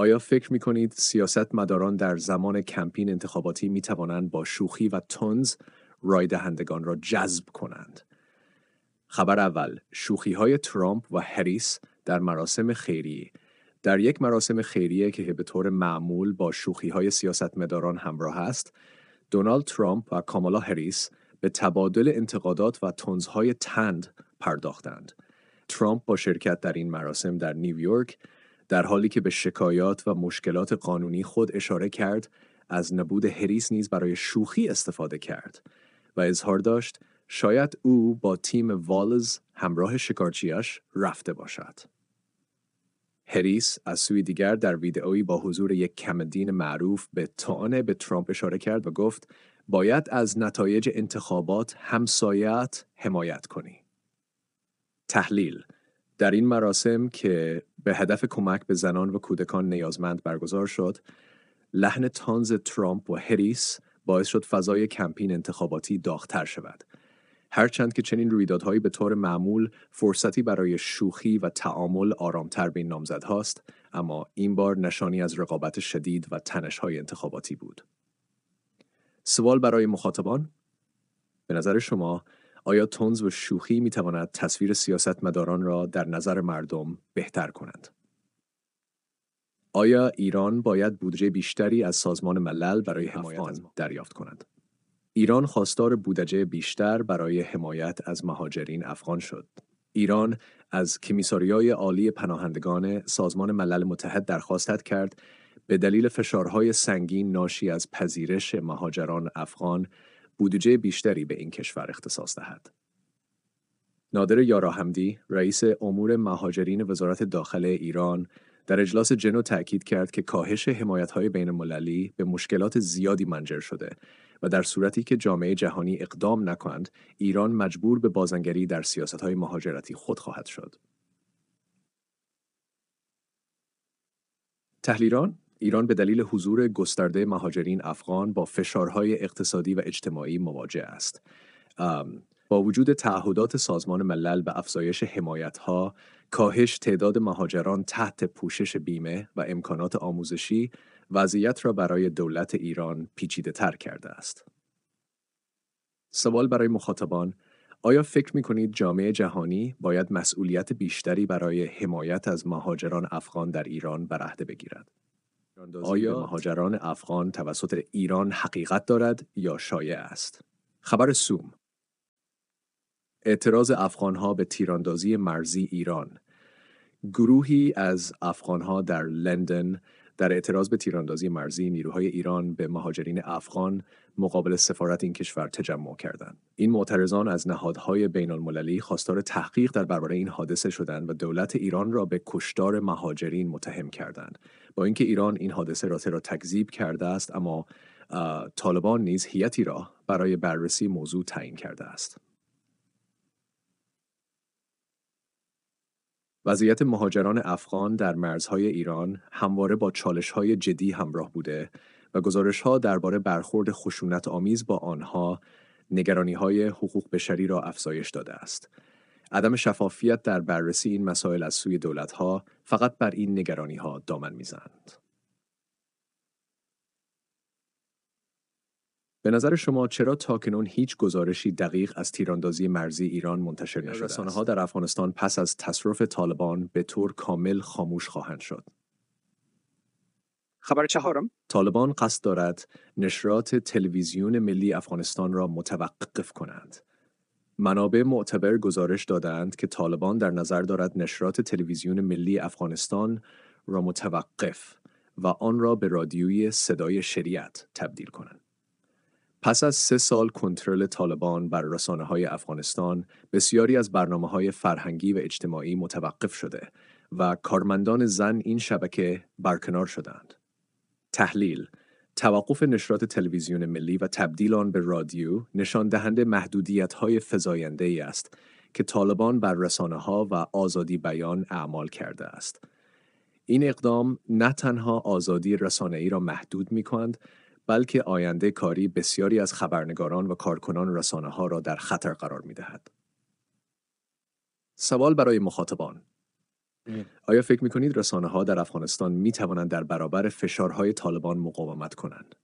آیا فکر می کنید سیاست مداران در زمان کمپین انتخاباتی می توانند با شوخی و تنز رای دهندگان را جذب کنند؟ خبر اول شوخی های ترامپ و هریس در مراسم خیری در یک مراسم خیریه که به طور معمول با شوخی های سیاست مداران همراه است دونالد ترامپ و کامالا هریس به تبادل انتقادات و تنزهای تند پرداختند ترامپ با شرکت در این مراسم در نیویورک در حالی که به شکایات و مشکلات قانونی خود اشاره کرد از نبود هریس نیز برای شوخی استفاده کرد و اظهار داشت شاید او با تیم والز همراه شکارچیاش رفته باشد. هریس از سوی دیگر در ویدئوی با حضور یک کمدین معروف به تانه به ترامپ اشاره کرد و گفت باید از نتایج انتخابات همسایت حمایت کنی. تحلیل در این مراسم که به هدف کمک به زنان و کودکان نیازمند برگزار شد لحن تانز ترامپ و هریس باعث شد فضای کمپین انتخاباتی داغتر شود هرچند که چنین رویدادهایی به طور معمول فرصتی برای شوخی و تعامل آرامتر بین نامزدهاست اما این بار نشانی از رقابت شدید و تنشهای انتخاباتی بود سوال برای مخاطبان به نظر شما آیا تونز و شوخی می تواند تصویر مداران را در نظر مردم بهتر کند؟ آیا ایران باید بودجه بیشتری از سازمان ملل برای افغان دریافت کند؟ ایران خواستار بودجه بیشتر برای حمایت از مهاجرین افغان شد. ایران از کمیساریای عالی پناهندگان سازمان ملل متحد درخواست کرد به دلیل فشارهای سنگین ناشی از پذیرش مهاجران افغان بودجه بیشتری به این کشور اختصاص دهد. نادر یاراحمدی، رئیس امور مهاجرین وزارت داخل ایران، در اجلاس جنو تأکید کرد که کاهش حمایت‌های بین مللی به مشکلات زیادی منجر شده و در صورتی که جامعه جهانی اقدام نکند، ایران مجبور به بازنگری در سیاست‌های مهاجرتی خود خواهد شد. تحلیران؟ ایران به دلیل حضور گسترده مهاجرین افغان با فشارهای اقتصادی و اجتماعی مواجه است. با وجود تعهدات سازمان ملل به افزایش حمایتها، کاهش تعداد مهاجران تحت پوشش بیمه و امکانات آموزشی، وضعیت را برای دولت ایران پیچیده تر کرده است. سوال برای مخاطبان آیا فکر می کنید جامعه جهانی باید مسئولیت بیشتری برای حمایت از مهاجران افغان در ایران بر عهده بگیرد؟ آیا مهاجران افغان توسط ایران حقیقت دارد یا شایع است؟ خبر سوم اعتراض افغانها به تیراندازی مرزی ایران گروهی از افغانها در لندن در اعتراض به تیراندازی مرزی نیروهای ایران به مهاجرین افغان مقابل سفارت این کشور تجمع کردند این معترضان از نهادهای بین المللی خواستار تحقیق در برابر این حادثه شدند و دولت ایران را به کشتار مهاجرین متهم کردند با اینکه ایران این حادثه را را تکذیب کرده است اما طالبان نیز هیئتی را برای بررسی موضوع تعیین کرده است وضعیت مهاجران افغان در مرزهای ایران همواره با چالش‌های جدی همراه بوده و گزارش‌ها درباره برخورد خشونت آمیز با آنها نگرانی های حقوق بشری را افزایش داده است. عدم شفافیت در بررسی این مسائل از سوی دولت‌ها فقط بر این نگرانی ها دامن میزند. به نظر شما چرا تاکنون هیچ گزارشی دقیق از تیراندازی مرزی ایران منتشر نشده رسانه ها در افغانستان پس از تصرف طالبان به طور کامل خاموش خواهند شد. خبر چهارم طالبان قصد دارد نشرات تلویزیون ملی افغانستان را متوقف کنند. منابع معتبر گزارش دادند که طالبان در نظر دارد نشرات تلویزیون ملی افغانستان را متوقف و آن را به رادیوی صدای شریعت تبدیل کنند. پس از سه سال کنترل طالبان بر رسانه های افغانستان بسیاری از برنامه های فرهنگی و اجتماعی متوقف شده و کارمندان زن این شبکه برکنار شدند. تحلیل توقف نشرات تلویزیون ملی و تبدیل آن به رادیو نشان دهنده محدودیت های فزاینده ای است که طالبان بر رسانه ها و آزادی بیان اعمال کرده است. این اقدام نه تنها آزادی رسانه ای را محدود می کند بلکه آینده کاری بسیاری از خبرنگاران و کارکنان رسانه ها را در خطر قرار می دهد. سوال برای مخاطبان بله. آیا فکر می کنید رسانه ها در افغانستان می توانند در برابر فشارهای طالبان مقاومت کنند؟